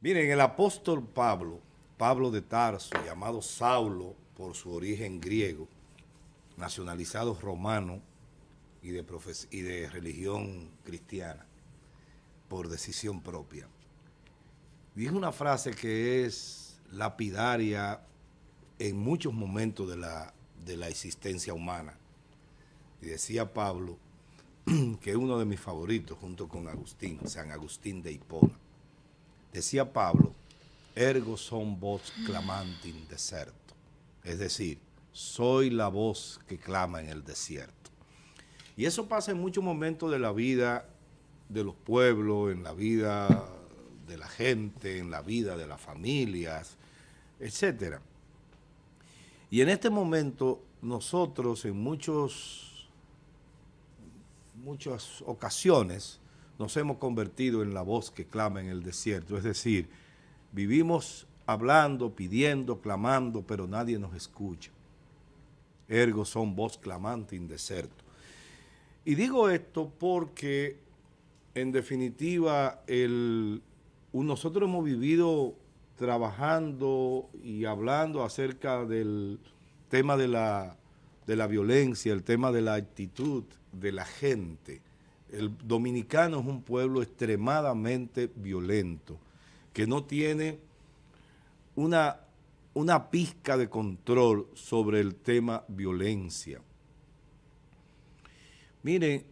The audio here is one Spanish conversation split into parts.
Miren, el apóstol Pablo, Pablo de Tarso, llamado Saulo por su origen griego, nacionalizado romano y de, religión cristiana, por decisión propia, dijo una frase que es lapidaria en muchos momentos de la, de la existencia humana. Y decía Pablo, que uno de mis favoritos, junto con Agustín, San Agustín de Hipona Decía Pablo, ergo son voz clamante in deserto. Es decir, soy la voz que clama en el desierto. Y eso pasa en muchos momentos de la vida de los pueblos, en la vida de la gente, en la vida de las familias, etcétera. Y en este momento nosotros en muchos, muchas ocasiones nos hemos convertido en la voz que clama en el desierto. Es decir, vivimos hablando, pidiendo, clamando, pero nadie nos escucha. Ergo son voz clamante desierto. Y digo esto porque, en definitiva, el, nosotros hemos vivido trabajando y hablando acerca del tema de la, de la violencia, el tema de la actitud de la gente el dominicano es un pueblo extremadamente violento, que no tiene una, una pizca de control sobre el tema violencia. Mire,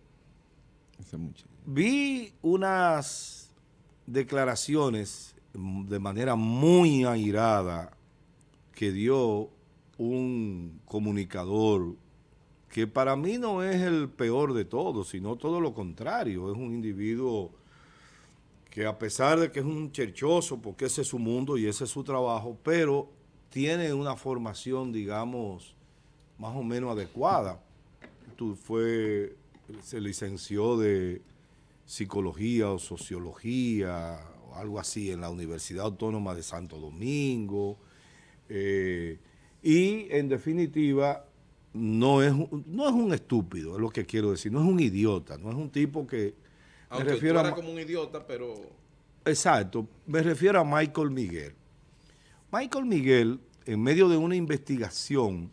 vi unas declaraciones de manera muy airada que dio un comunicador que para mí no es el peor de todos, sino todo lo contrario, es un individuo que a pesar de que es un cherchoso, porque ese es su mundo y ese es su trabajo, pero tiene una formación, digamos, más o menos adecuada. Tú fue, se licenció de psicología o sociología, o algo así, en la Universidad Autónoma de Santo Domingo. Eh, y, en definitiva, no es, no es un estúpido, es lo que quiero decir, no es un idiota, no es un tipo que... Aunque me refiero como un idiota, pero... Exacto, me refiero a Michael Miguel. Michael Miguel, en medio de una investigación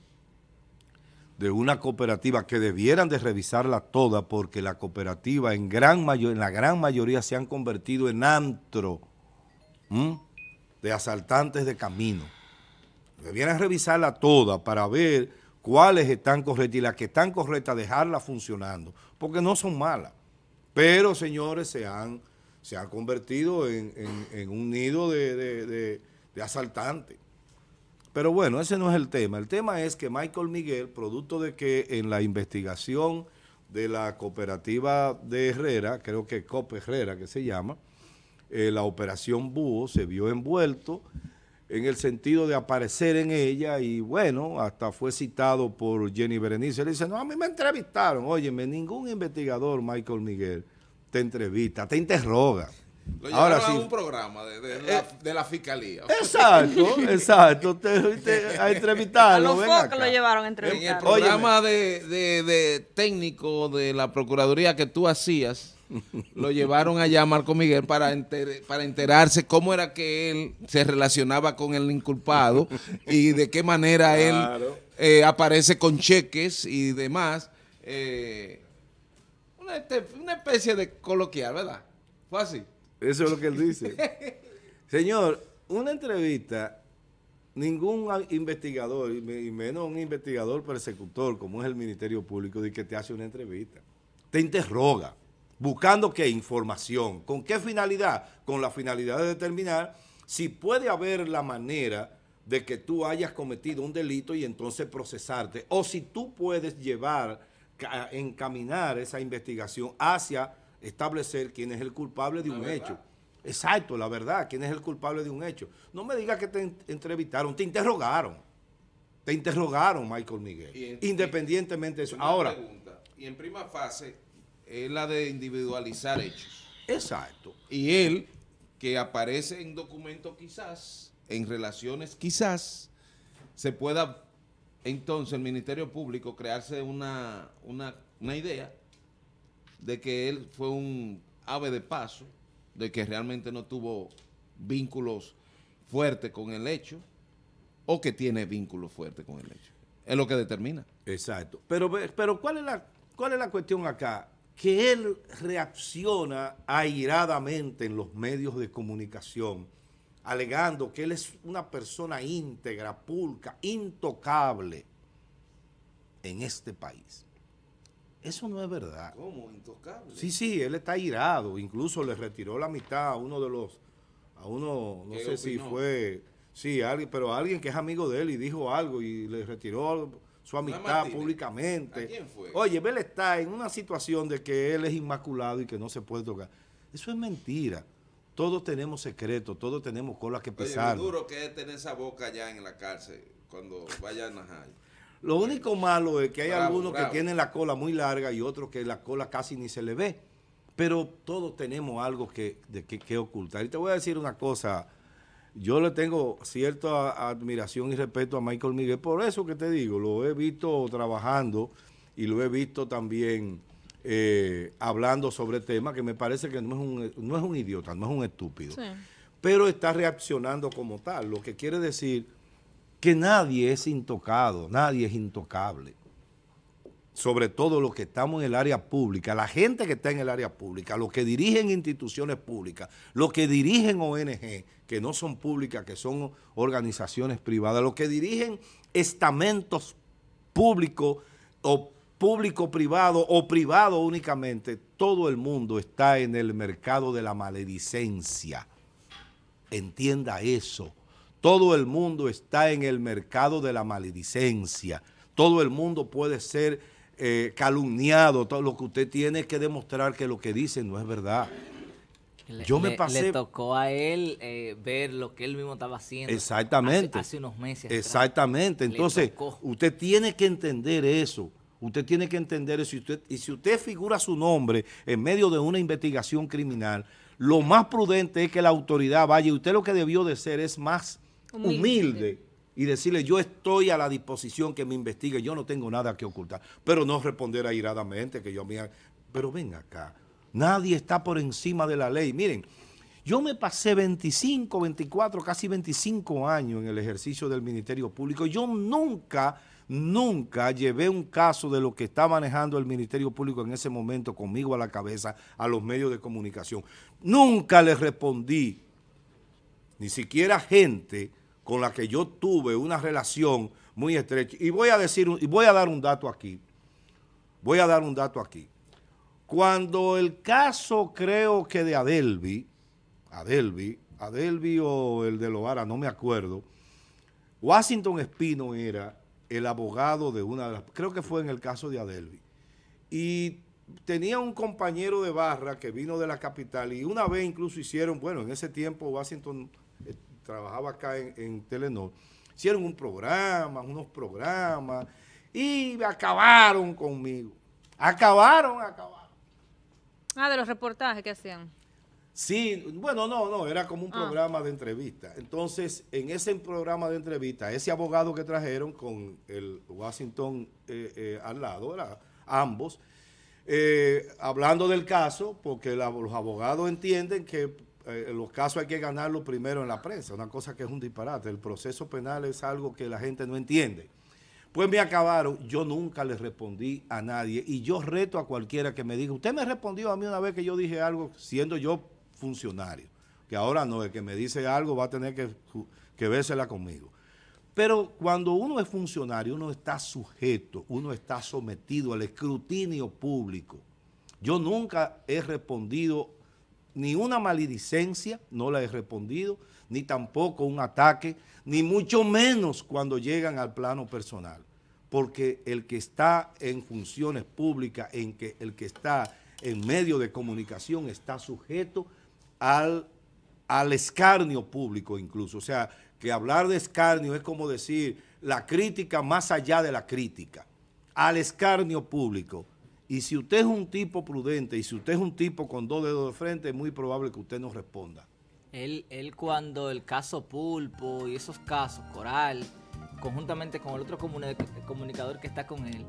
de una cooperativa que debieran de revisarla toda porque la cooperativa en, gran en la gran mayoría se han convertido en antro de asaltantes de camino. Debieran revisarla toda para ver cuáles están correctas y las que están correctas dejarlas funcionando, porque no son malas. Pero, señores, se han, se convertido en, un nido de, de, asaltantes. Pero bueno, ese no es el tema. El tema es que Michael Miguel, producto de que en la investigación de la cooperativa de Herrera, creo que COP Herrera que se llama, eh, la operación Búho se vio envuelto en el sentido de aparecer en ella y bueno, hasta fue citado por Jenny Berenice. Le dice, no, a mí me entrevistaron. Óyeme, ningún investigador, Michael Miguel, te entrevista, te interroga. Lo Ahora sí. un programa de, eh, la, fiscalía. Exacto, exacto. Te, te, a entrevistarlo. los focos lo llevaron a entrevistar. En el programa de, de técnico de la Procuraduría que tú hacías, lo llevaron allá a Marco Miguel para, para enterarse cómo era que él se relacionaba con el inculpado y de qué manera él eh, aparece con cheques y demás. Eh, este, una, especie de coloquial, ¿verdad? Fue así. Eso es lo que él dice. Señor, una entrevista, ningún investigador, y menos un investigador persecutor como es el Ministerio Público, de que te hace una entrevista. Te interroga buscando qué información, con qué finalidad, con la finalidad de determinar si puede haber la manera de que tú hayas cometido un delito y entonces procesarte, o si tú puedes llevar, encaminar esa investigación hacia establecer quién es el culpable de un hecho. Exacto, la verdad, quién es el culpable de un hecho. No me digas que te entrevistaron, te interrogaron. Te interrogaron, Michael Miguel, independientemente de eso. Ahora, y en primera fase, es la de individualizar hechos. Exacto. Y él, que aparece en documentos quizás, en relaciones quizás, se pueda entonces el Ministerio Público crearse una, una, una idea de que él fue un ave de paso, de que realmente no tuvo vínculos fuertes con el hecho, o que tiene vínculos fuertes con el hecho. Es lo que determina. Exacto. Pero, pero ¿cuál, es la, ¿cuál es la cuestión acá? que él reacciona airadamente en los medios de comunicación, alegando que él es una persona íntegra, pulca, intocable en este país. Eso no es verdad. ¿Cómo? ¿Intocable? Sí, sí, él está airado. Incluso le retiró la mitad a uno de los, a uno, no sé si fue, sí, alguien, pero alguien que es amigo de él y dijo algo y le retiró su amistad públicamente. quién fue? Oye, él está en una situación de que él es inmaculado y que no se puede tocar. Eso es mentira. Todos tenemos secretos, todos tenemos colas que pesar. Lo duro que es tener esa boca ya en la cárcel cuando vayan a Lo único malo es que hay algunos que tienen la cola muy larga y otros que la cola casi ni se le ve. Pero todos tenemos algo que, que ocultar. Y te voy a decir una cosa, yo le tengo cierta admiración y respeto a Michael Miguel, por eso que te digo, lo he visto trabajando y lo he visto también eh, hablando sobre temas que me parece que no es un, no es un idiota, no es un estúpido, pero está reaccionando como tal, lo que quiere decir que nadie es intocado, nadie es intocable sobre todo los que estamos en el área pública, la gente que está en el área pública, los que dirigen instituciones públicas, los que dirigen ONG, que no son públicas, que son organizaciones privadas, los que dirigen estamentos públicos o público-privado o privado únicamente, todo el mundo está en el mercado de la maledicencia. Entienda eso. Todo el mundo está en el mercado de la maledicencia. Todo el mundo puede ser eh, calumniado, todo lo que usted tiene que demostrar que lo que dice no es verdad. Yo me pasé. Le tocó a él eh, ver lo que él mismo estaba haciendo. Exactamente. Hace, unos meses. Exactamente. Entonces, usted tiene que entender eso. Usted tiene que entender eso. Y, usted, y si usted figura su nombre en medio de una investigación criminal, lo más prudente es que la autoridad vaya. Y usted lo que debió de ser es más humilde y decirle yo estoy a la disposición que me investigue, yo no tengo nada que ocultar, pero no responder airadamente que yo me... Pero ven acá, nadie está por encima de la ley. Miren, yo me pasé 25, 24, casi 25 años en el ejercicio del Ministerio Público. Yo nunca, nunca llevé un caso de lo que está manejando el Ministerio Público en ese momento conmigo a la cabeza a los medios de comunicación. Nunca le respondí, ni siquiera gente con la que yo tuve una relación muy estrecha. Y voy a decir, y voy a dar un dato aquí. Voy a dar un dato aquí. Cuando el caso, creo que de Adelvi, Adelby, Adelby o el de Loara, no me acuerdo, Washington Espino era el abogado de una de las, creo que fue en el caso de Adelvi. Y tenía un compañero de barra que vino de la capital y una vez incluso hicieron, bueno, en ese tiempo Washington trabajaba acá en, Telenor, hicieron un programa, unos programas, y acabaron conmigo. Acabaron, acabaron. Ah, de los reportajes que hacían. Sí, bueno, no, no, era como un ah. programa de entrevista. Entonces, en ese programa de entrevista, ese abogado que trajeron con el Washington eh, eh, al lado, era, ambos, eh, hablando del caso, porque los abogados entienden que eh, los casos hay que ganarlo primero en la prensa, una cosa que es un disparate. El proceso penal es algo que la gente no entiende. Pues me acabaron, yo nunca le respondí a nadie y yo reto a cualquiera que me diga, usted me respondió a mí una vez que yo dije algo siendo yo funcionario, que ahora no, el que me dice algo va a tener que, que vérsela conmigo. Pero cuando uno es funcionario, uno está sujeto, uno está sometido al escrutinio público. Yo nunca he respondido ni una maledicencia, no la he respondido, ni tampoco un ataque, ni mucho menos cuando llegan al plano personal. Porque el que está en funciones públicas, en que, el que está en medio de comunicación, está sujeto al, al escarnio público incluso. O sea, que hablar de escarnio es como decir la crítica más allá de la crítica, al escarnio público. Y si usted es un tipo prudente y si usted es un tipo con dos dedos de frente, es muy probable que usted nos responda. Él, él cuando el caso Pulpo y esos casos, Coral, conjuntamente con el otro comunicador que está con él,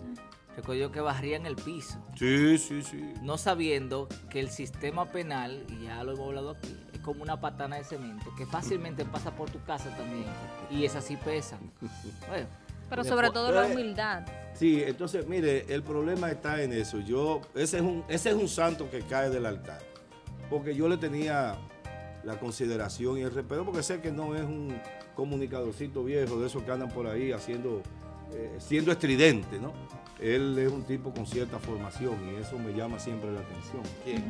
Recuerdo que barrían el piso. Sí, sí, sí. No sabiendo que el sistema penal, y ya lo hemos hablado aquí, es como una patana de cemento que fácilmente pasa por tu casa también. Y es así pesa. Bueno. Pero sobre todo la eh, humildad. Sí, entonces, mire, el problema está en eso. Yo, ese es un, ese es un santo que cae del altar. Porque yo le tenía la consideración y el respeto, porque sé que no es un comunicadorcito viejo de esos que andan por ahí haciendo eh, siendo estridente, ¿no? Él es un tipo con cierta formación y eso me llama siempre la atención. Eh,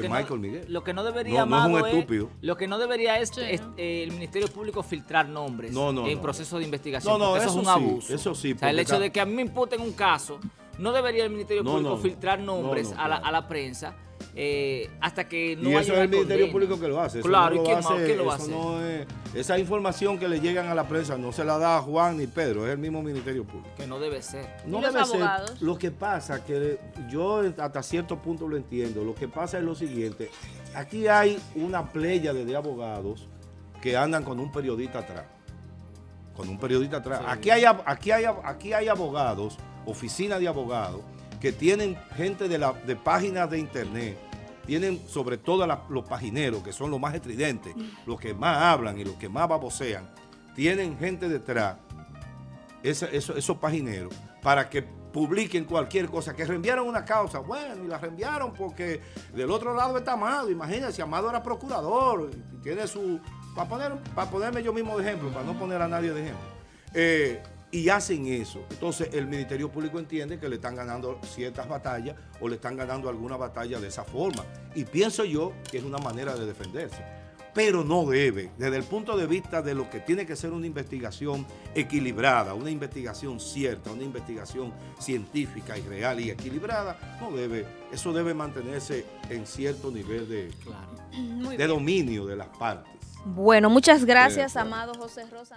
que Michael Miguel. Lo que no debería, no, es un estúpido. lo que no debería es, eh, el Ministerio Público filtrar nombres en proceso de investigación. No, no, eso, es un abuso. Eso sí. el hecho de que a mí me imputen un caso, no debería el Ministerio Público filtrar nombres a la, a la prensa eh, hasta que no y eso es el Ministerio Público que lo hace. Claro, eso lo hace, esa información que le llegan a la prensa no se la da Juan ni Pedro, es el mismo Ministerio Público. Que no debe ser. No debe ser. Lo que pasa, que yo hasta cierto punto lo entiendo, lo que pasa es lo siguiente, aquí hay una playa de abogados que andan con un periodista atrás. Con un periodista atrás. Aquí, hay, aquí, hay, aquí hay abogados, oficina de abogados, que tienen gente de, la, de páginas de internet tienen sobre todo los pagineros, que son los más estridentes, mm. los que más hablan y los que más babosean, tienen gente detrás, esos pagineros, para que publiquen cualquier cosa, que reenviaron una causa, bueno, y la reenviaron porque del otro lado está Amado, imagínense, Amado era procurador, tiene su, para, para ponerme yo mismo de ejemplo, para no poner a nadie de ejemplo. Eh, y hacen eso. Entonces el Ministerio Público entiende que le están ganando ciertas batallas o le están ganando alguna batalla de esa forma. Y pienso yo que es una manera de defenderse. Pero no debe, desde el punto de vista de lo que tiene que ser una investigación equilibrada, una investigación cierta, una investigación científica y real y equilibrada, no debe, eso debe mantenerse en cierto nivel de, de dominio de las partes. Bueno, muchas gracias, amado José Rosa.